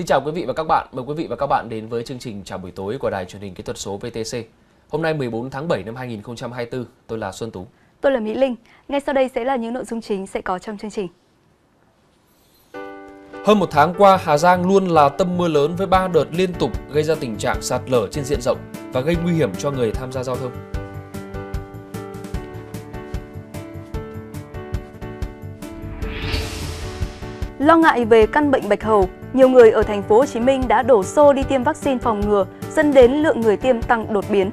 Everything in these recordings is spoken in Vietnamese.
Xin chào quý vị và các bạn. Mời quý vị và các bạn đến với chương trình Chào buổi tối của Đài truyền hình kỹ thuật số VTC. Hôm nay 14 tháng 7 năm 2024, tôi là Xuân Tú. Tôi là Mỹ Linh. Ngay sau đây sẽ là những nội dung chính sẽ có trong chương trình. Hơn một tháng qua, Hà Giang luôn là tâm mưa lớn với 3 đợt liên tục gây ra tình trạng sạt lở trên diện rộng và gây nguy hiểm cho người tham gia giao thông. Lo ngại về căn bệnh bạch hầu, nhiều người ở thành phố Hồ Chí Minh đã đổ xô đi tiêm vaccine phòng ngừa, dẫn đến lượng người tiêm tăng đột biến.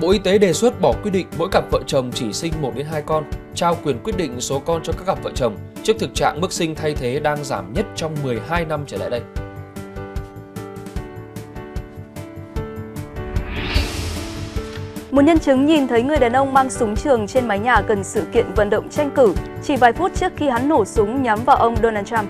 Bộ Y tế đề xuất bỏ quy định mỗi cặp vợ chồng chỉ sinh 1 đến 2 con, trao quyền quyết định số con cho các cặp vợ chồng trước thực trạng mức sinh thay thế đang giảm nhất trong 12 năm trở lại đây. Một nhân chứng nhìn thấy người đàn ông mang súng trường trên mái nhà gần sự kiện vận động tranh cử chỉ vài phút trước khi hắn nổ súng nhắm vào ông Donald Trump.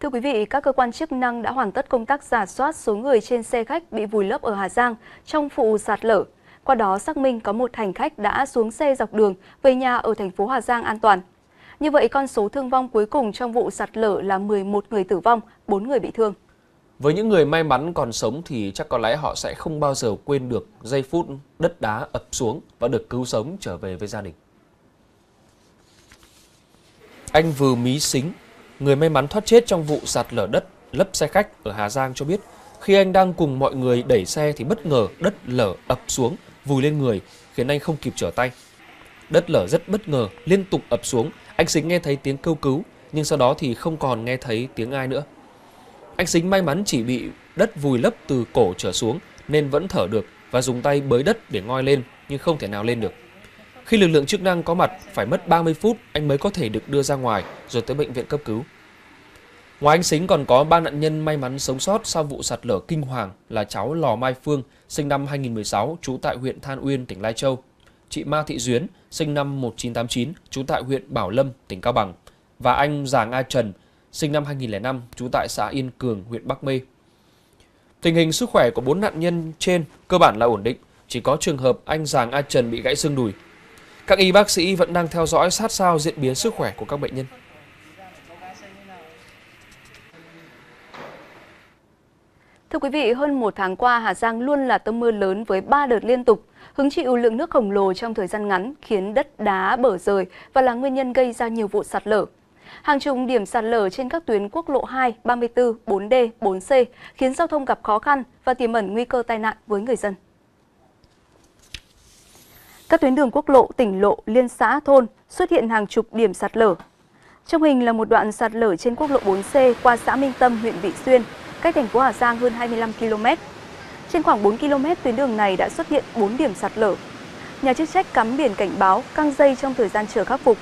Thưa quý vị, các cơ quan chức năng đã hoàn tất công tác giả soát số người trên xe khách bị vùi lấp ở Hà Giang trong vụ sạt lở. Qua đó xác minh có một hành khách đã xuống xe dọc đường về nhà ở thành phố Hà Giang an toàn. Như vậy, con số thương vong cuối cùng trong vụ sạt lở là 11 người tử vong, 4 người bị thương. Với những người may mắn còn sống thì chắc có lẽ họ sẽ không bao giờ quên được giây phút đất đá ập xuống và được cứu sống trở về với gia đình. Anh Vừa Mí Xính, người may mắn thoát chết trong vụ sạt lở đất lấp xe khách ở Hà Giang cho biết, khi anh đang cùng mọi người đẩy xe thì bất ngờ đất lở ập xuống vùi lên người, khiến anh không kịp trở tay. Đất lở rất bất ngờ, liên tục ập xuống, anh Sính nghe thấy tiếng kêu cứu, nhưng sau đó thì không còn nghe thấy tiếng ai nữa. Anh Sính may mắn chỉ bị đất vùi lấp từ cổ trở xuống nên vẫn thở được và dùng tay bới đất để ngoi lên nhưng không thể nào lên được. Khi lực lượng chức năng có mặt, phải mất 30 phút anh mới có thể được đưa ra ngoài rồi tới bệnh viện cấp cứu. Ngoài anh Xính còn có ba nạn nhân may mắn sống sót sau vụ sạt lở kinh hoàng là cháu Lò Mai Phương, sinh năm 2016, trú tại huyện Than Uyên, tỉnh Lai Châu, chị Ma Thị Duyến, sinh năm 1989, trú tại huyện Bảo Lâm, tỉnh Cao Bằng, và anh Giàng A Trần, sinh năm 2005, trú tại xã Yên Cường, huyện Bắc Mê. Tình hình sức khỏe của bốn nạn nhân trên cơ bản là ổn định, chỉ có trường hợp anh Giàng A Trần bị gãy xương đùi. Các y bác sĩ vẫn đang theo dõi sát sao diễn biến sức khỏe của các bệnh nhân. Thưa quý vị, hơn một tháng qua, Hà Giang luôn là tâm mưa lớn với 3 đợt liên tục. Hứng chịu lượng nước khổng lồ trong thời gian ngắn khiến đất đá bở rời và là nguyên nhân gây ra nhiều vụ sạt lở. Hàng chục điểm sạt lở trên các tuyến quốc lộ 2, 34, 4D, 4C khiến giao thông gặp khó khăn và tiềm ẩn nguy cơ tai nạn với người dân. Các tuyến đường quốc lộ, tỉnh lộ, liên xã, thôn xuất hiện hàng chục điểm sạt lở. Trong hình là một đoạn sạt lở trên quốc lộ 4C qua xã Minh Tâm, huyện Vị Xuyên, cách thành phố Hà Giang hơn 25 km. Trên khoảng 4 km tuyến đường này đã xuất hiện 4 điểm sạt lở. Nhà chức trách cắm biển cảnh báo, căng dây trong thời gian chờ khắc phục.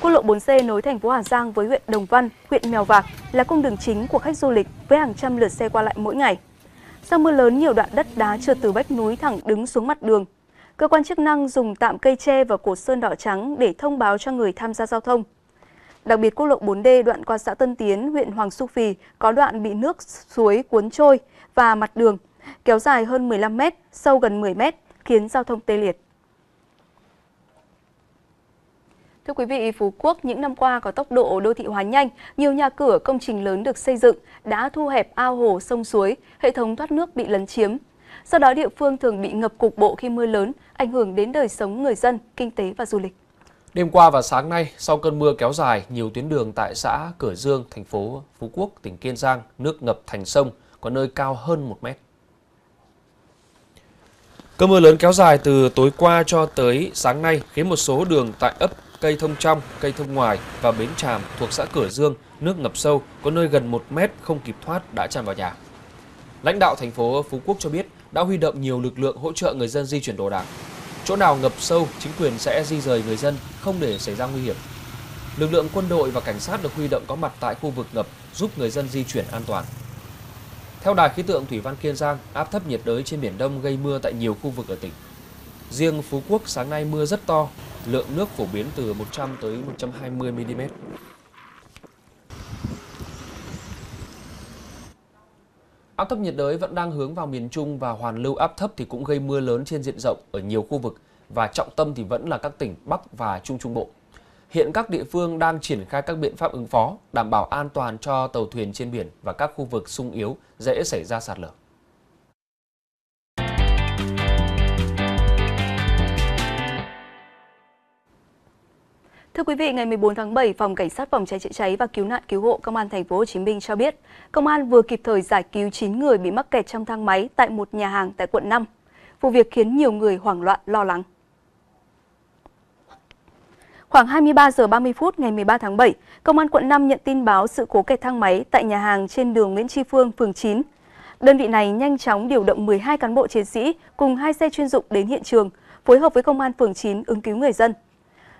Quốc lộ 4C nối thành phố Hà Giang với huyện Đồng Văn, huyện Mèo Vạc là cung đường chính của khách du lịch với hàng trăm lượt xe qua lại mỗi ngày. Sau mưa lớn, nhiều đoạn đất đá trượt từ vách núi thẳng đứng xuống mặt đường. Cơ quan chức năng dùng tạm cây tre và cột sơn đỏ trắng để thông báo cho người tham gia giao thông. Đặc biệt quốc lộ 4D đoạn qua xã Tân Tiến, huyện Hoàng Su Phì có đoạn bị nước suối cuốn trôi và mặt đường kéo dài hơn 15 mét, sâu gần 10 mét, khiến giao thông tê liệt. Thưa quý vị, Phú Quốc những năm qua có tốc độ đô thị hóa nhanh, nhiều nhà cửa, công trình lớn được xây dựng đã thu hẹp ao hồ, sông suối, hệ thống thoát nước bị lấn chiếm. Sau đó địa phương thường bị ngập cục bộ khi mưa lớn, ảnh hưởng đến đời sống người dân, kinh tế và du lịch. Đêm qua và sáng nay, sau cơn mưa kéo dài, nhiều tuyến đường tại xã Cửa Dương, thành phố Phú Quốc, tỉnh Kiên Giang, nước ngập thành sông, có nơi cao hơn 1 mét. Cơn mưa lớn kéo dài từ tối qua cho tới sáng nay khiến một số đường tại ấp Cây Thông Trong, Cây Thông Ngoài và Bến Tràm thuộc xã Cửa Dương, nước ngập sâu, có nơi gần 1 mét không kịp thoát đã tràn vào nhà. Lãnh đạo thành phố Phú Quốc cho biết đã huy động nhiều lực lượng hỗ trợ người dân di chuyển đồ đạc, Chỗ nào ngập sâu, chính quyền sẽ di rời người dân không để xảy ra nguy hiểm. Lực lượng quân đội và cảnh sát được huy động có mặt tại khu vực ngập giúp người dân di chuyển an toàn. Theo Đài khí tượng Thủy văn Kiên Giang, áp thấp nhiệt đới trên Biển Đông gây mưa tại nhiều khu vực ở tỉnh. Riêng Phú Quốc sáng nay mưa rất to, lượng nước phổ biến từ 100 tới 120 mm. Áp thấp nhiệt đới vẫn đang hướng vào miền Trung và hoàn lưu áp thấp thì cũng gây mưa lớn trên diện rộng ở nhiều khu vực và trọng tâm thì vẫn là các tỉnh Bắc và Trung Trung Bộ. Hiện các địa phương đang triển khai các biện pháp ứng phó, đảm bảo an toàn cho tàu thuyền trên biển và các khu vực sung yếu dễ xảy ra sạt lở. Thưa quý vị, ngày 14 tháng 7, Phòng Cảnh sát phòng cháy chữa cháy và cứu nạn cứu hộ Công an thành phố Hồ Chí Minh cho biết, công an vừa kịp thời giải cứu 9 người bị mắc kẹt trong thang máy tại một nhà hàng tại quận 5. Vụ việc khiến nhiều người hoảng loạn lo lắng. Khoảng 23 giờ 30 phút ngày 13 tháng 7, Công an quận 5 nhận tin báo sự cố kẹt thang máy tại nhà hàng trên đường Nguyễn Tri Phương, phường 9. Đơn vị này nhanh chóng điều động 12 cán bộ chiến sĩ cùng hai xe chuyên dụng đến hiện trường, phối hợp với Công an phường 9 ứng cứu người dân.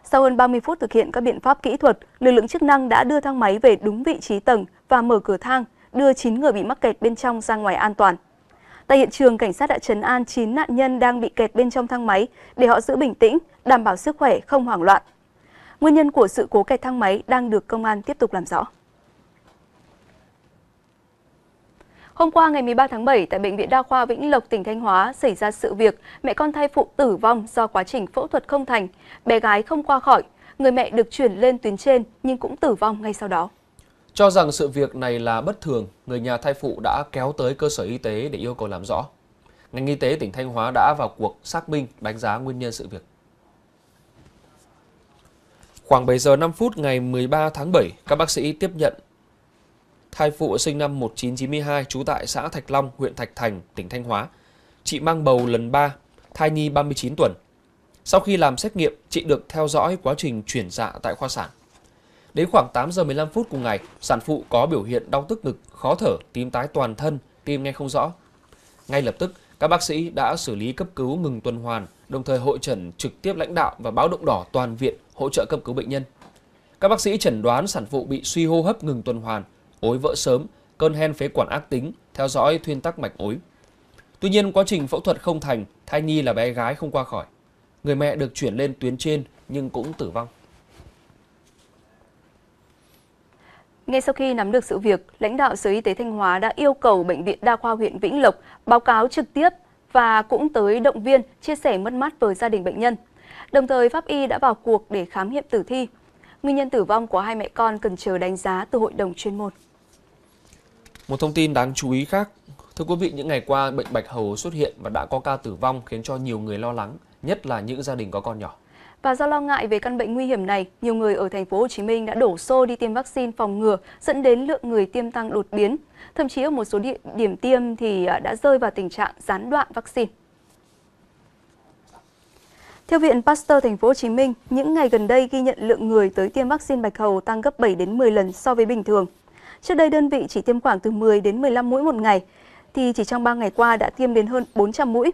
Sau hơn 30 phút thực hiện các biện pháp kỹ thuật, lực lượng chức năng đã đưa thang máy về đúng vị trí tầng và mở cửa thang, đưa 9 người bị mắc kẹt bên trong ra ngoài an toàn. Tại hiện trường, cảnh sát đã trấn an 9 nạn nhân đang bị kẹt bên trong thang máy để họ giữ bình tĩnh, đảm bảo sức khỏe không hoảng loạn. Nguyên nhân của sự cố kẹt thang máy đang được công an tiếp tục làm rõ. Hôm qua ngày 13 tháng 7 tại bệnh viện Đa khoa Vĩnh Lộc tỉnh Thanh Hóa xảy ra sự việc mẹ con thai phụ tử vong do quá trình phẫu thuật không thành, bé gái không qua khỏi, người mẹ được chuyển lên tuyến trên nhưng cũng tử vong ngay sau đó. Cho rằng sự việc này là bất thường, người nhà thai phụ đã kéo tới cơ sở y tế để yêu cầu làm rõ. Ngành y tế tỉnh Thanh Hóa đã vào cuộc xác minh, đánh giá nguyên nhân sự việc. Khoảng 7 giờ 5 phút ngày 13 tháng 7, các bác sĩ tiếp nhận thai phụ sinh năm 1992 trú tại xã Thạch Long, huyện Thạch Thành, tỉnh Thanh Hóa. Chị mang bầu lần 3, thai nhi 39 tuần. Sau khi làm xét nghiệm, chị được theo dõi quá trình chuyển dạ tại khoa sản. Đến khoảng 8 giờ 15 phút cùng ngày, sản phụ có biểu hiện đau tức ngực, khó thở, tím tái toàn thân, tim nghe không rõ. Ngay lập tức, các bác sĩ đã xử lý cấp cứu ngừng tuần hoàn, đồng thời hội trần trực tiếp lãnh đạo và báo động đỏ toàn viện hỗ trợ cấp cứu bệnh nhân. Các bác sĩ chẩn đoán sản phụ bị suy hô hấp ngừng tuần hoàn, ối vỡ sớm, cơn hen phế quản ác tính, theo dõi thuyên tắc mạch ối. Tuy nhiên quá trình phẫu thuật không thành, thai nhi là bé gái không qua khỏi. Người mẹ được chuyển lên tuyến trên nhưng cũng tử vong. Ngay sau khi nắm được sự việc, lãnh đạo Sở Y tế Thanh Hóa đã yêu cầu Bệnh viện Đa khoa huyện Vĩnh Lộc báo cáo trực tiếp và cũng tới động viên chia sẻ mất mát với gia đình bệnh nhân. Đồng thời, pháp y đã vào cuộc để khám nghiệm tử thi. Nguyên nhân tử vong của hai mẹ con cần chờ đánh giá từ hội đồng chuyên môn. Một thông tin đáng chú ý khác, thưa quý vị, những ngày qua bệnh bạch hầu xuất hiện và đã có ca tử vong khiến cho nhiều người lo lắng, nhất là những gia đình có con nhỏ. Và do lo ngại về căn bệnh nguy hiểm này, nhiều người ở thành phố Hồ Chí Minh đã đổ xô đi tiêm vaccine phòng ngừa, dẫn đến lượng người tiêm tăng đột biến. Thậm chí ở một số địa điểm tiêm thì à, đã rơi vào tình trạng gián đoạn vaccine. Theo Viện Pasteur Thành phố Hồ Chí Minh, những ngày gần đây ghi nhận lượng người tới tiêm vaccine bạch hầu tăng gấp 7 đến 10 lần so với bình thường. Trước đây đơn vị chỉ tiêm khoảng từ 10 đến 15 mũi một ngày, thì chỉ trong 3 ngày qua đã tiêm đến hơn 400 mũi.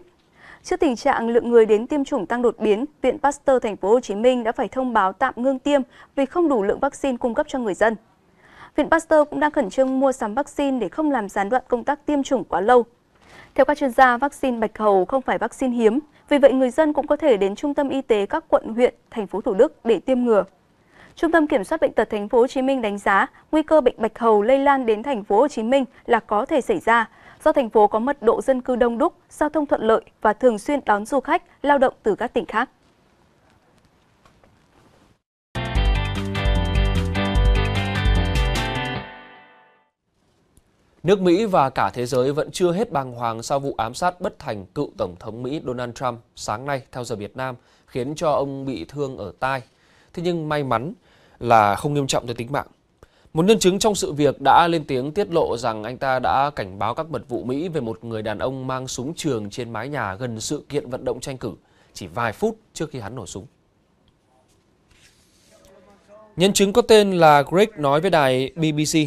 Trước tình trạng lượng người đến tiêm chủng tăng đột biến, Viện Pasteur Thành phố Hồ Chí Minh đã phải thông báo tạm ngưng tiêm vì không đủ lượng vaccine cung cấp cho người dân. Viện Pasteur cũng đang khẩn trương mua sắm vaccine để không làm gián đoạn công tác tiêm chủng quá lâu. Theo các chuyên gia, vaccine bạch hầu không phải vaccine hiếm, vì vậy người dân cũng có thể đến trung tâm y tế các quận, huyện, thành phố Thủ Đức để tiêm ngừa. Trung tâm Kiểm soát bệnh tật Thành phố Hồ Chí Minh đánh giá nguy cơ bệnh bạch hầu lây lan đến Thành phố Hồ Chí Minh là có thể xảy ra do thành phố có mật độ dân cư đông đúc, giao thông thuận lợi và thường xuyên đón du khách, lao động từ các tỉnh khác. Nước Mỹ và cả thế giới vẫn chưa hết bàng hoàng sau vụ ám sát bất thành cựu Tổng thống Mỹ Donald Trump sáng nay theo giờ Việt Nam, khiến cho ông bị thương ở tai. Thế nhưng may mắn, là không nghiêm trọng tới tính mạng. Một nhân chứng trong sự việc đã lên tiếng tiết lộ rằng anh ta đã cảnh báo các mật vụ Mỹ về một người đàn ông mang súng trường trên mái nhà gần sự kiện vận động tranh cử chỉ vài phút trước khi hắn nổ súng. Nhân chứng có tên là Greg nói với đài BBC,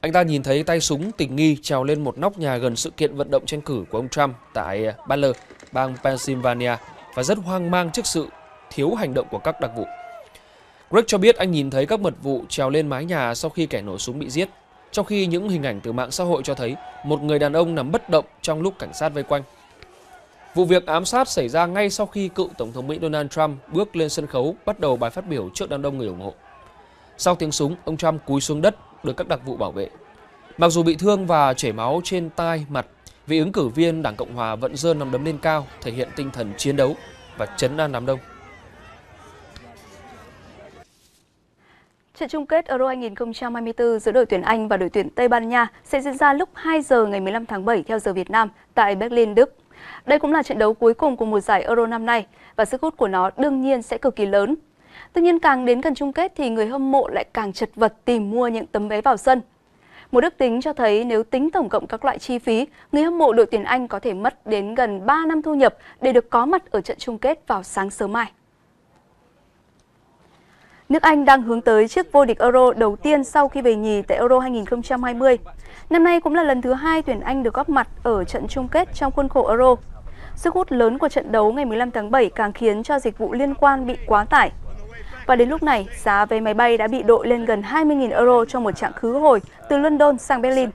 anh ta nhìn thấy tay súng tình nghi trèo lên một nóc nhà gần sự kiện vận động tranh cử của ông Trump tại Butler, bang Pennsylvania và rất hoang mang trước sự thiếu hành động của các đặc vụ. Greg cho biết anh nhìn thấy các mật vụ trèo lên mái nhà sau khi kẻ nổ súng bị giết, trong khi những hình ảnh từ mạng xã hội cho thấy một người đàn ông nằm bất động trong lúc cảnh sát vây quanh. Vụ việc ám sát xảy ra ngay sau khi cựu Tổng thống Mỹ Donald Trump bước lên sân khấu bắt đầu bài phát biểu trước đám đông người ủng hộ. Sau tiếng súng, ông Trump cúi xuống đất được các đặc vụ bảo vệ. Mặc dù bị thương và chảy máu trên tai, mặt, vị ứng cử viên Đảng Cộng Hòa vẫn dơ nằm đấm lên cao thể hiện tinh thần chiến đấu và chấn an đám đông. Trận chung kết Euro 2024 giữa đội tuyển Anh và đội tuyển Tây Ban Nha sẽ diễn ra lúc 2 giờ ngày 15 tháng 7 theo giờ Việt Nam tại Berlin, Đức. Đây cũng là trận đấu cuối cùng của mùa giải Euro năm nay và sức hút của nó đương nhiên sẽ cực kỳ lớn. Tuy nhiên càng đến gần chung kết thì người hâm mộ lại càng chật vật tìm mua những tấm vé vào sân. Một đức tính cho thấy nếu tính tổng cộng các loại chi phí, người hâm mộ đội tuyển Anh có thể mất đến gần 3 năm thu nhập để được có mặt ở trận chung kết vào sáng sớm mai. Nước Anh đang hướng tới chiếc vô địch Euro đầu tiên sau khi về nhì tại Euro 2020. Năm nay cũng là lần thứ hai tuyển Anh được góp mặt ở trận chung kết trong khuôn khổ Euro. Sức hút lớn của trận đấu ngày 15 tháng 7 càng khiến cho dịch vụ liên quan bị quá tải. Và đến lúc này, giá vé máy bay đã bị đội lên gần 20.000 euro cho một trạng khứ hồi từ London sang Berlin.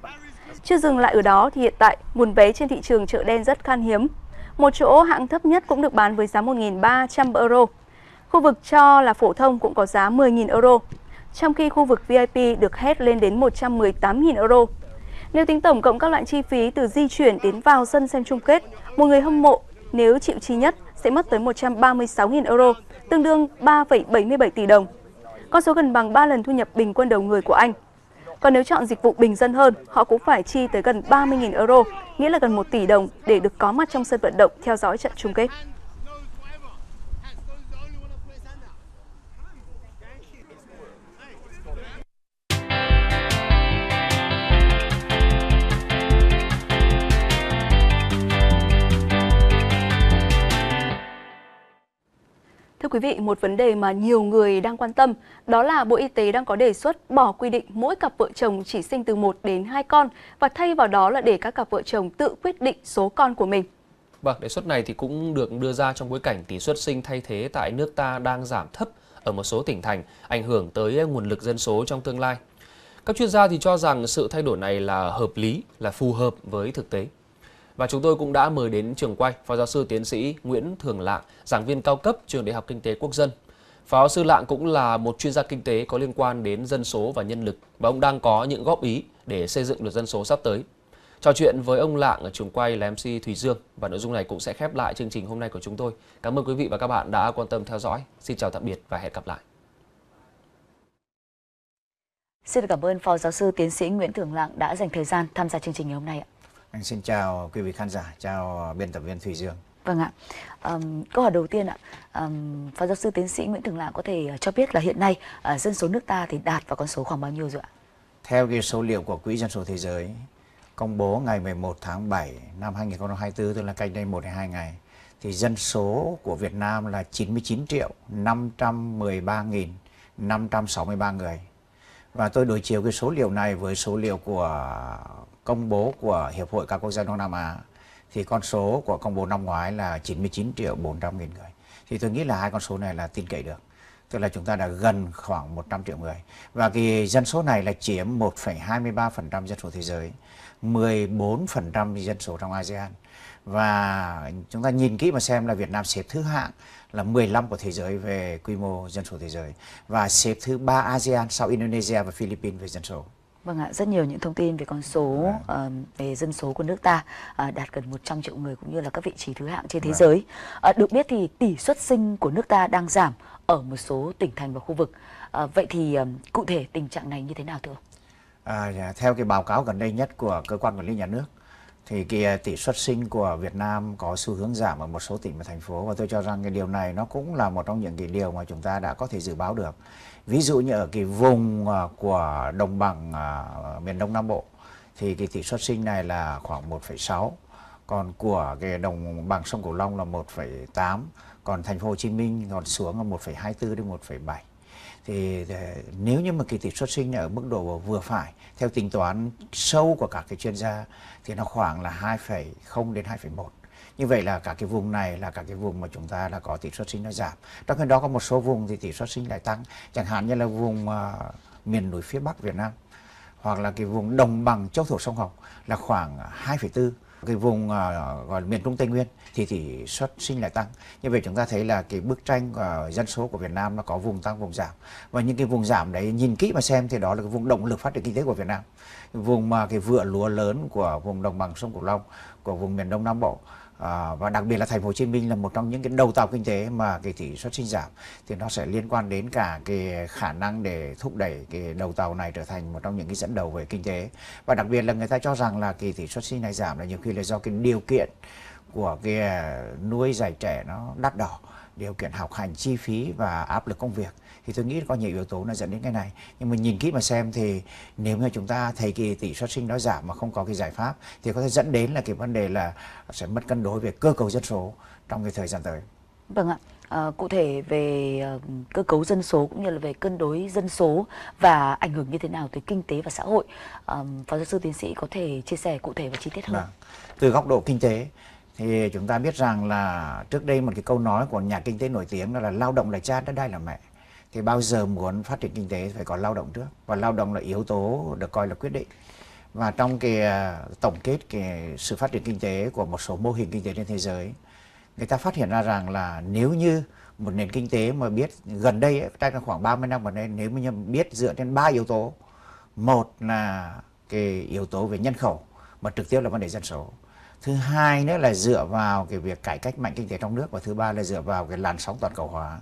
Chưa dừng lại ở đó thì hiện tại, nguồn vé trên thị trường chợ đen rất khan hiếm. Một chỗ hạng thấp nhất cũng được bán với giá 1.300 euro. Khu vực cho là phổ thông cũng có giá 10.000 euro, trong khi khu vực VIP được hét lên đến 118.000 euro. Nếu tính tổng cộng các loại chi phí từ di chuyển đến vào sân xem chung kết, một người hâm mộ nếu chịu chi nhất sẽ mất tới 136.000 euro, tương đương 3,77 tỷ đồng. Con số gần bằng 3 lần thu nhập bình quân đầu người của Anh. Còn nếu chọn dịch vụ bình dân hơn, họ cũng phải chi tới gần 30.000 euro, nghĩa là gần 1 tỷ đồng để được có mặt trong sân vận động theo dõi trận chung kết. Thưa quý vị, một vấn đề mà nhiều người đang quan tâm đó là Bộ Y tế đang có đề xuất bỏ quy định mỗi cặp vợ chồng chỉ sinh từ 1 đến 2 con và thay vào đó là để các cặp vợ chồng tự quyết định số con của mình. Vâng, đề xuất này thì cũng được đưa ra trong bối cảnh tỷ suất sinh thay thế tại nước ta đang giảm thấp ở một số tỉnh thành, ảnh hưởng tới nguồn lực dân số trong tương lai. Các chuyên gia thì cho rằng sự thay đổi này là hợp lý, là phù hợp với thực tế. Và chúng tôi cũng đã mời đến trường quay Phó giáo sư tiến sĩ Nguyễn Thường Lạng, giảng viên cao cấp trường Đại học Kinh tế Quốc dân. Phó giáo sư Lạng cũng là một chuyên gia kinh tế có liên quan đến dân số và nhân lực và ông đang có những góp ý để xây dựng luật dân số sắp tới. Trò chuyện với ông Lạng ở trường quay là MC Thủy Dương và nội dung này cũng sẽ khép lại chương trình hôm nay của chúng tôi. Cảm ơn quý vị và các bạn đã quan tâm theo dõi. Xin chào tạm biệt và hẹn gặp lại. Xin cảm ơn Phó Giáo sư Tiến sĩ Nguyễn Thường Lạng đã dành thời gian tham gia chương trình ngày hôm nay ạ. Anh xin chào quý vị khán giả, chào à, biên tập viên thủy Dương. Vâng ạ. Um, câu hỏi đầu tiên ạ, um, Phó giáo sư tiến sĩ Nguyễn Thường Lạc có thể ờ, cho biết là hiện nay uh, dân số nước ta thì đạt vào con số khoảng bao nhiêu rồi ạ? Theo cái số liệu của Quỹ Dân số Thế giới công bố ngày 11 tháng 7 năm 2024, tức là cách đây 1-2 ngày, thì dân số của Việt Nam là 99 triệu 513 nghìn 563 người. Và tôi đối chiếu cái số liệu này với số liệu của công bố của Hiệp hội các quốc gia Đông Nam Á thì con số của công bố năm ngoái là 99 triệu 400 nghìn người. Thì tôi nghĩ là hai con số này là tin cậy được. Tức là chúng ta đã gần khoảng 100 triệu người. Và cái dân số này là chiếm 1,23% dân số thế giới, 14% dân số trong ASEAN. Và chúng ta nhìn kỹ mà xem là Việt Nam xếp thứ hạng là 15 của thế giới về quy mô dân số thế giới và xếp thứ ba ASEAN sau Indonesia và Philippines về dân số. Vâng ạ, rất nhiều những thông tin về con số à. uh, về dân số của nước ta uh, đạt gần 100 triệu người cũng như là các vị trí thứ hạng trên thế dạ. à. giới. Uh, được biết thì tỷ suất sinh của nước ta đang giảm ở một số tỉnh thành và khu vực. Uh, vậy thì um, cụ thể tình trạng này như thế nào thưa ông? À, dạ, theo cái báo cáo gần đây nhất của cơ quan quản lý nhà nước thì cái à, tỷ suất sinh của Việt Nam có xu hướng giảm ở một số tỉnh và thành phố và tôi cho rằng cái điều này nó cũng là một trong những cái điều mà chúng ta đã có thể dự báo được ví dụ như ở cái vùng à, của đồng bằng à, miền Đông Nam Bộ thì cái tỷ suất sinh này là khoảng 1,6 còn của cái đồng bằng sông Cửu Long là 1,8 còn thành phố Hồ Chí Minh còn xuống là 1,24 đến 1,7 thì nếu như mà cái tỷ suất sinh ở mức độ vừa phải theo tính toán sâu của các cái chuyên gia thì nó khoảng là 2,0 đến 2,1 như vậy là cả cái vùng này là cả cái vùng mà chúng ta là có tỷ suất sinh nó giảm trong khi đó có một số vùng thì tỷ suất sinh lại tăng chẳng hạn như là vùng uh, miền núi phía bắc Việt Nam hoặc là cái vùng đồng bằng châu thổ sông Hồng là khoảng 2,4 cái vùng uh, gọi là miền Trung Tây Nguyên thì tỷ suất sinh lại tăng. Như vậy chúng ta thấy là cái bức tranh uh, dân số của Việt Nam nó có vùng tăng vùng giảm và những cái vùng giảm đấy nhìn kỹ mà xem thì đó là cái vùng động lực phát triển kinh tế của Việt Nam, vùng mà uh, cái vựa lúa lớn của vùng đồng bằng sông Cửu Long, của vùng miền Đông Nam Bộ à, và đặc biệt là thành phố Hồ Chí Minh là một trong những cái đầu tàu kinh tế mà cái tỷ suất sinh giảm thì nó sẽ liên quan đến cả cái khả năng để thúc đẩy cái đầu tàu này trở thành một trong những cái dẫn đầu về kinh tế và đặc biệt là người ta cho rằng là kỳ tỷ suất sinh này giảm là nhiều khi là do cái điều kiện của cái à, nuôi dạy trẻ nó đắt đỏ điều kiện học hành chi phí và áp lực công việc thì tôi nghĩ có nhiều yếu tố nó dẫn đến cái này nhưng mà nhìn kỹ mà xem thì nếu như chúng ta thấy kỳ tỷ suất sinh nó giảm mà không có cái giải pháp thì có thể dẫn đến là cái vấn đề là sẽ mất cân đối về cơ cấu dân số trong cái thời gian tới vâng ạ À, cụ thể về uh, cơ cấu dân số cũng như là về cân đối dân số và ảnh hưởng như thế nào tới kinh tế và xã hội à, phó giáo sư tiến sĩ có thể chia sẻ cụ thể và chi tiết hơn Đã. Vâng. từ góc độ kinh tế thì chúng ta biết rằng là trước đây một cái câu nói của nhà kinh tế nổi tiếng đó là lao động là cha đất đai là mẹ thì bao giờ muốn phát triển kinh tế phải có lao động trước và lao động là yếu tố được coi là quyết định và trong cái à, tổng kết cái sự phát triển kinh tế của một số mô hình kinh tế trên thế giới người ta phát hiện ra rằng là nếu như một nền kinh tế mà biết gần đây ấy, trong khoảng 30 năm gần đây nếu mà biết dựa trên ba yếu tố một là cái yếu tố về nhân khẩu mà trực tiếp là vấn đề dân số thứ hai nữa là dựa vào cái việc cải cách mạnh kinh tế trong nước và thứ ba là dựa vào cái làn sóng toàn cầu hóa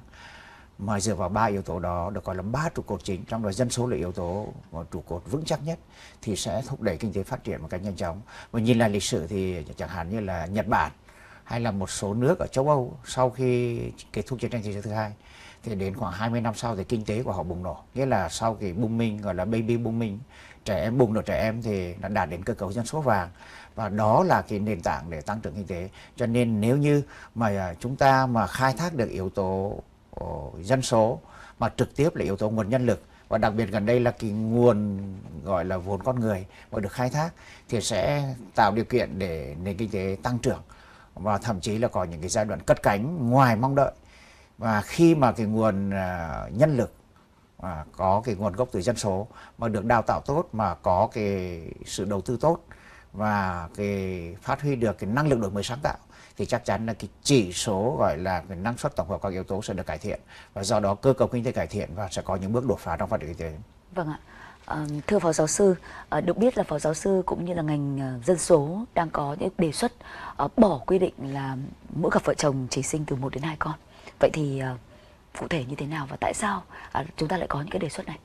mà dựa vào ba yếu tố đó được gọi là ba trụ cột chính trong đó dân số là yếu tố trụ cột vững chắc nhất thì sẽ thúc đẩy kinh tế phát triển một cách nhanh chóng và nhìn lại lịch sử thì chẳng hạn như là Nhật Bản hay là một số nước ở châu Âu sau khi kết thúc chiến tranh thế giới thứ hai thì đến khoảng 20 năm sau thì kinh tế của họ bùng nổ nghĩa là sau cái minh gọi là baby bùng minh trẻ em bùng nổ trẻ em thì đã đạt đến cơ cấu dân số vàng và đó là cái nền tảng để tăng trưởng kinh tế cho nên nếu như mà à, chúng ta mà khai thác được yếu tố dân số mà trực tiếp là yếu tố nguồn nhân lực và đặc biệt gần đây là cái nguồn gọi là vốn con người mà được khai thác thì sẽ tạo điều kiện để nền kinh tế tăng trưởng và thậm chí là có những cái giai đoạn cất cánh ngoài mong đợi và khi mà cái nguồn à, nhân lực mà có cái nguồn gốc từ dân số mà được đào tạo tốt mà có cái sự đầu tư tốt và cái phát huy được cái năng lực đổi mới sáng tạo thì chắc chắn là cái chỉ số gọi là cái năng suất tổng hợp các yếu tố sẽ được cải thiện và do đó cơ cấu kinh tế cải thiện và sẽ có những bước đột phá trong phát triển kinh tế. Vâng ạ. Ờ, thưa Phó Giáo sư, ờ, được biết là Phó Giáo sư cũng như là ngành ờ, dân số đang có những đề xuất bỏ quy định là mỗi cặp vợ chồng chỉ sinh từ 1 đến 2 con. Vậy thì cụ thể như thế nào và tại sao chúng ta lại có những cái đề xuất này?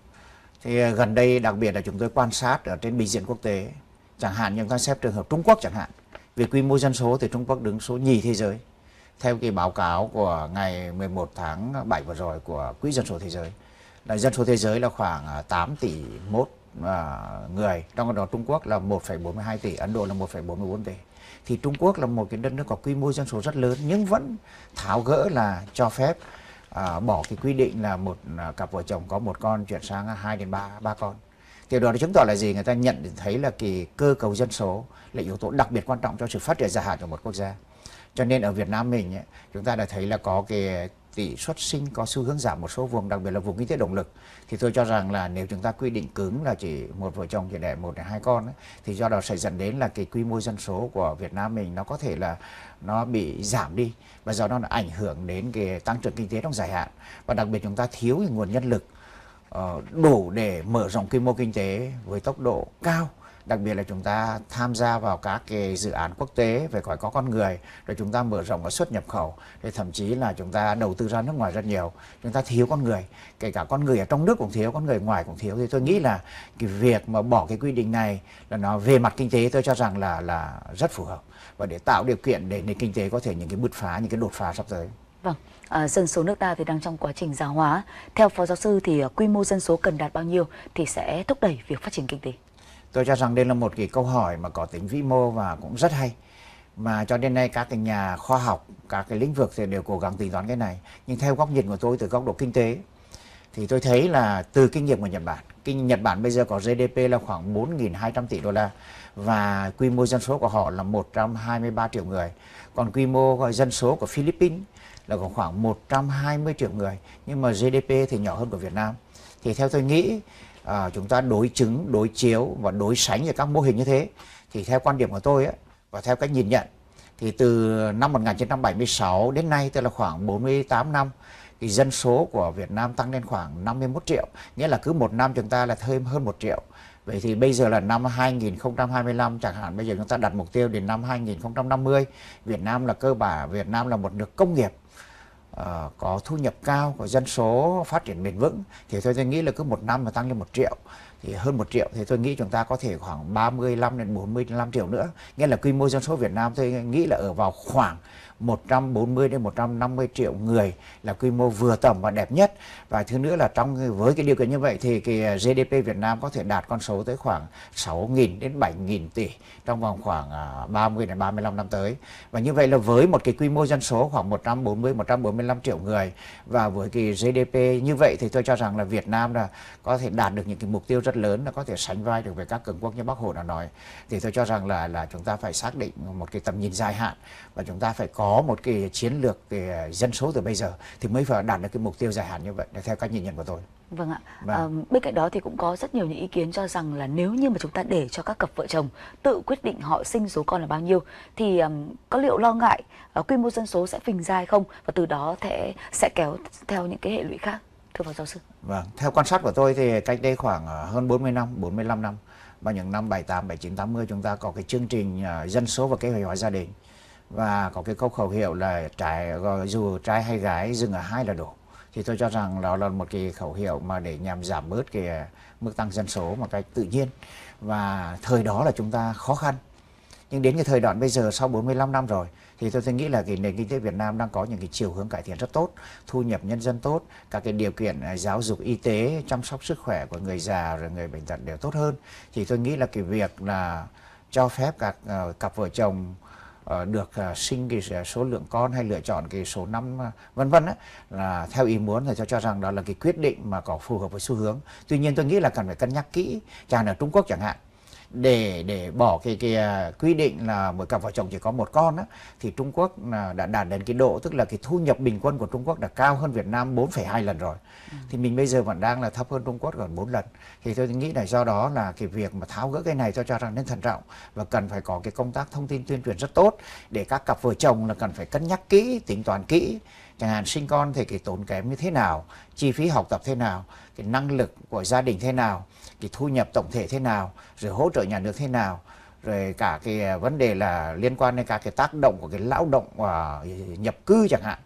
Thì gần đây đặc biệt là chúng tôi quan sát ở trên bình diện quốc tế, chẳng hạn như chúng ta xếp trường hợp Trung Quốc chẳng hạn. Về quy mô dân số thì Trung Quốc đứng số nhì thế giới theo cái báo cáo của ngày 11 tháng 7 vừa rồi của Quỹ Dân số Thế giới là dân số thế giới là khoảng 8 à, tỷ 1 à, người trong đó Trung Quốc là 1,42 tỷ Ấn Độ là 1,44 tỷ thì Trung Quốc là một cái đất nước có quy mô dân số rất lớn nhưng vẫn tháo gỡ là cho phép à, bỏ cái quy định là một à, cặp vợ chồng có một con chuyển sang hai đến ba ba con Điều đó chứng tỏ là gì? Người ta nhận thấy là kỳ cơ cấu dân số là yếu tố đặc biệt quan trọng cho sự phát triển dài hạn của một quốc gia. Cho nên ở Việt Nam mình ấy, chúng ta đã thấy là có cái tỷ suất sinh có xu hướng giảm một số vùng đặc biệt là vùng kinh tế động lực thì tôi cho rằng là nếu chúng ta quy định cứng là chỉ một vợ chồng chỉ đẻ một đến hai con ấy, thì do đó sẽ dẫn đến là cái quy mô dân số của Việt Nam mình nó có thể là nó bị giảm đi và do đó là ảnh hưởng đến cái tăng trưởng kinh tế trong dài hạn và đặc biệt chúng ta thiếu nguồn nhân lực Ờ, đủ để mở rộng quy mô kinh tế với tốc độ cao đặc biệt là chúng ta tham gia vào các cái dự án quốc tế về cõi có con người rồi chúng ta mở rộng và xuất nhập khẩu thì thậm chí là chúng ta đầu tư ra nước ngoài rất nhiều chúng ta thiếu con người kể cả con người ở trong nước cũng thiếu con người ngoài cũng thiếu thì tôi nghĩ là cái việc mà bỏ cái quy định này là nó về mặt kinh tế tôi cho rằng là là rất phù hợp và để tạo điều kiện để nền kinh tế có thể những cái bứt phá những cái đột phá sắp tới Vâng, à, dân số nước ta thì đang trong quá trình già hóa. Theo Phó Giáo sư thì à, quy mô dân số cần đạt bao nhiêu thì sẽ thúc đẩy việc phát triển kinh tế? Tôi cho rằng đây là một cái câu hỏi mà có tính vĩ mô và cũng rất hay. Mà cho đến nay các cái nhà khoa học, các cái lĩnh vực thì đều cố gắng tính toán cái này. Nhưng theo góc nhìn của tôi từ góc độ kinh tế thì tôi thấy là từ kinh nghiệm của Nhật Bản, kinh Nhật Bản bây giờ có GDP là khoảng 4.200 tỷ đô la và quy mô dân số của họ là 123 triệu người. Còn quy mô dân số của Philippines là còn khoảng 120 triệu người nhưng mà GDP thì nhỏ hơn của Việt Nam thì theo tôi nghĩ à, chúng ta đối chứng đối chiếu và đối sánh về các mô hình như thế thì theo quan điểm của tôi ấy, và theo cách nhìn nhận thì từ năm 1976 đến nay tức là khoảng 48 năm thì dân số của Việt Nam tăng lên khoảng 51 triệu nghĩa là cứ một năm chúng ta là thêm hơn một triệu Vậy thì bây giờ là năm 2025 chẳng hạn bây giờ chúng ta đặt mục tiêu đến năm 2050 Việt Nam là cơ bản Việt Nam là một nước công nghiệp Ờ, có thu nhập cao, có dân số phát triển bền vững thì tôi, tôi nghĩ là cứ một năm mà tăng lên một triệu thì hơn một triệu thì tôi nghĩ chúng ta có thể khoảng 35 đến 45 triệu nữa. Nghĩa là quy mô dân số Việt Nam tôi nghĩ là ở vào khoảng 140 đến 150 triệu người là quy mô vừa tầm và đẹp nhất và thứ nữa là trong với cái điều kiện như vậy thì cái à, GDP Việt Nam có thể đạt con số tới khoảng 6.000 đến 7.000 tỷ trong vòng khoảng 30 à, đến 35 năm tới và như vậy là với một cái quy mô dân số khoảng 140 145 triệu người và với cái GDP như vậy thì tôi cho rằng là Việt Nam là có thể đạt được những cái mục tiêu rất lớn là có thể sánh vai được với các cường quốc như Bắc Hồ đã nói thì tôi cho rằng là là chúng ta phải xác định một cái tầm nhìn dài hạn và chúng ta phải có có một cái chiến lược về à, dân số từ bây giờ thì mới phải đạt được cái mục tiêu dài hạn như vậy theo cách nhìn nhận của tôi. Vâng ạ. Và... Vâng. À, bên cạnh đó thì cũng có rất nhiều những ý kiến cho rằng là nếu như mà chúng ta để cho các cặp vợ chồng tự quyết định họ sinh số con là bao nhiêu thì um, có liệu lo ngại uh, quy mô dân số sẽ phình ra hay không và từ đó sẽ sẽ kéo theo những cái hệ lụy khác thưa phó giáo sư. Vâng, theo quan sát của tôi thì cách đây khoảng ờ, hơn 40 năm, 45 năm vào những năm 78, 79, 80 chúng ta có cái chương trình à, dân số và kế hoạch hóa gia đình và có cái câu khẩu hiệu là trái dù trai hay gái dừng ở hai là đủ thì tôi cho rằng đó là một cái khẩu hiệu mà để nhằm giảm bớt cái à, mức tăng dân số một cách tự nhiên và thời đó là chúng ta khó khăn nhưng đến cái thời đoạn bây giờ sau 45 năm rồi thì tôi nghĩ là cái nền kinh tế Việt Nam đang có những cái chiều hướng cải thiện rất tốt, thu nhập nhân dân tốt, các cái điều kiện à, giáo dục y tế, chăm sóc sức khỏe của người già rồi người bệnh tật đều tốt hơn. Thì tôi nghĩ là cái việc là cho phép các ờ, cặp vợ chồng Ờ, được ờ, sinh cái ờ, số lượng con hay lựa chọn cái số năm vân vân là theo ý muốn thì tôi cho rằng đó là cái quyết định mà có phù hợp với xu hướng tuy nhiên tôi nghĩ là cần phải cân nhắc kỹ chẳng ở Trung Quốc chẳng hạn để để bỏ cái cái à, quy định là mỗi cặp vợ chồng chỉ có một con á, thì Trung Quốc là đã đạt đến cái độ tức là cái thu nhập bình quân của Trung Quốc đã cao hơn Việt Nam 4,2 lần rồi. Ừ. Thì mình bây giờ vẫn đang là thấp hơn Trung Quốc gần 4 lần. Thì tôi nghĩ là do đó là cái việc mà tháo gỡ cái này tôi cho rằng nên thận trọng và cần phải có cái công tác thông tin tuyên truyền rất tốt để các cặp vợ chồng là cần phải cân nhắc kỹ, tính toán kỹ chẳng hạn sinh con thì cái tốn kém như thế nào chi phí học tập thế nào cái năng lực của gia đình thế nào cái thu nhập tổng thể thế nào rồi hỗ trợ nhà nước thế nào rồi cả cái à, vấn đề là liên quan đến cả cái tác động của cái lao động uh, nhập cư chẳng hạn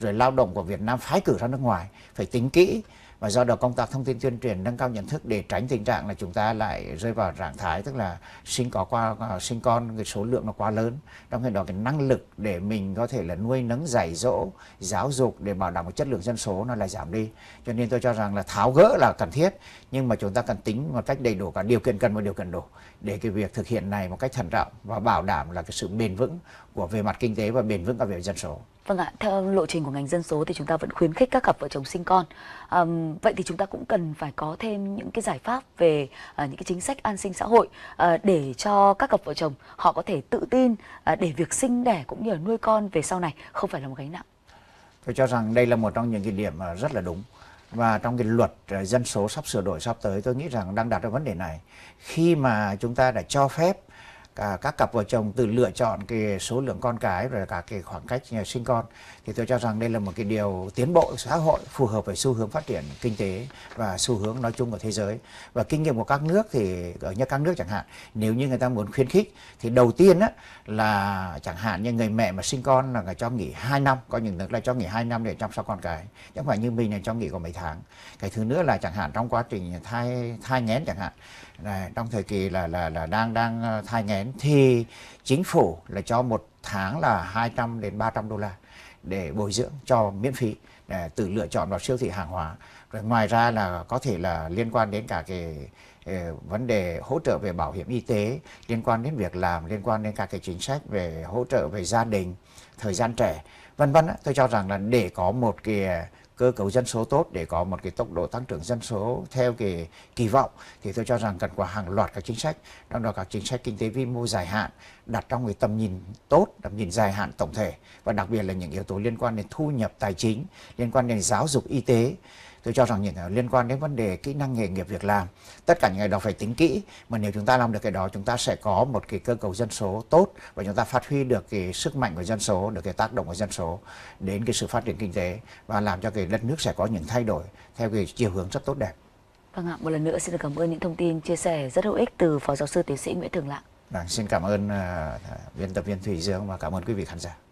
rồi lao động của Việt Nam phái cử ra nước ngoài phải tính kỹ và do đó công tác thông tin tuyên truyền nâng cao nhận thức để tránh tình trạng là chúng ta lại rơi vào trạng thái tức là sinh có qua à, sinh con cái số lượng nó quá lớn trong khi đó cái năng lực để mình có thể là nuôi nấng dạy dỗ giáo dục để bảo đảm cái chất lượng dân số nó lại giảm đi cho nên tôi cho rằng là tháo gỡ là cần thiết nhưng mà chúng ta cần tính một cách đầy đủ cả điều kiện cần và điều kiện đủ để cái việc thực hiện này một cách thận trọng và bảo đảm là cái sự bền vững của về mặt kinh tế và bền vững cả về dân số. Vâng ạ, theo lộ trình của ngành dân số thì chúng ta vẫn khuyến khích các cặp vợ chồng sinh con. À, vậy thì chúng ta cũng cần phải có thêm những cái giải pháp về à, những cái chính sách an sinh xã hội à, để cho các cặp vợ chồng họ có thể tự tin à, để việc sinh đẻ cũng như là nuôi con về sau này không phải là một gánh nặng. Tôi cho rằng đây là một trong những cái điểm rất là đúng và trong cái luật dân số sắp sửa đổi sắp tới tôi nghĩ rằng đang đặt ra vấn đề này khi mà chúng ta đã cho phép cả các cặp vợ chồng từ lựa chọn cái số lượng con cái rồi cả cái khoảng cách sinh con thì tôi cho rằng đây là một cái điều tiến bộ xã hội phù hợp với xu hướng phát triển kinh tế và xu hướng nói chung của thế giới và kinh nghiệm của các nước thì ở như các nước chẳng hạn nếu như người ta muốn khuyến khích thì đầu tiên á, là chẳng hạn như người mẹ mà sinh con là người cho nghỉ 2 năm có những nước là cho nghỉ 2 năm để chăm sóc con cái chứ không phải như mình là cho nghỉ có mấy tháng cái thứ nữa là chẳng hạn trong quá trình thai thai nghén chẳng hạn là trong thời kỳ là là là đang đang ờ, thai nghén thì chính phủ là cho một tháng là 200 đến 300 đô la để bồi dưỡng cho miễn phí để tự lựa chọn vào siêu thị hàng hóa. Rồi ngoài ra là có thể là liên quan đến cả cái ờ, vấn đề hỗ trợ về bảo hiểm y tế, liên quan đến việc làm, liên quan đến các cái chính sách về hỗ trợ về gia đình, thời gian trẻ, vân vân. Tôi cho rằng là để có một cái cơ cấu dân số tốt để có một cái tốc độ tăng trưởng dân số theo cái kỳ vọng thì tôi cho rằng cần có hàng loạt các chính sách trong đó các chính sách kinh tế vĩ mô dài hạn đặt trong cái tầm nhìn tốt tầm nhìn dài hạn tổng thể và đặc biệt là những yếu tố liên quan đến thu nhập tài chính liên quan đến giáo dục y tế tôi cho rằng những ờ, liên quan đến vấn đề kỹ năng nghề nghiệp việc làm tất cả những cái đó phải tính kỹ mà nếu chúng ta làm được cái đó chúng ta sẽ có một cái cơ cấu dân số tốt và chúng ta phát huy được cái sức mạnh của dân số được cái tác động của dân số đến cái sự phát triển kinh tế và làm cho cái đất nước sẽ có những thay đổi theo cái chiều hướng rất tốt đẹp. Vâng ạ, một lần nữa xin được cảm ơn những thông tin chia sẻ rất hữu ích từ Phó Giáo sư Tiến sĩ Nguyễn Thường Lạng. Vâng, xin cảm ơn uh, biên tập viên Thủy Dương và cảm ơn quý vị khán giả.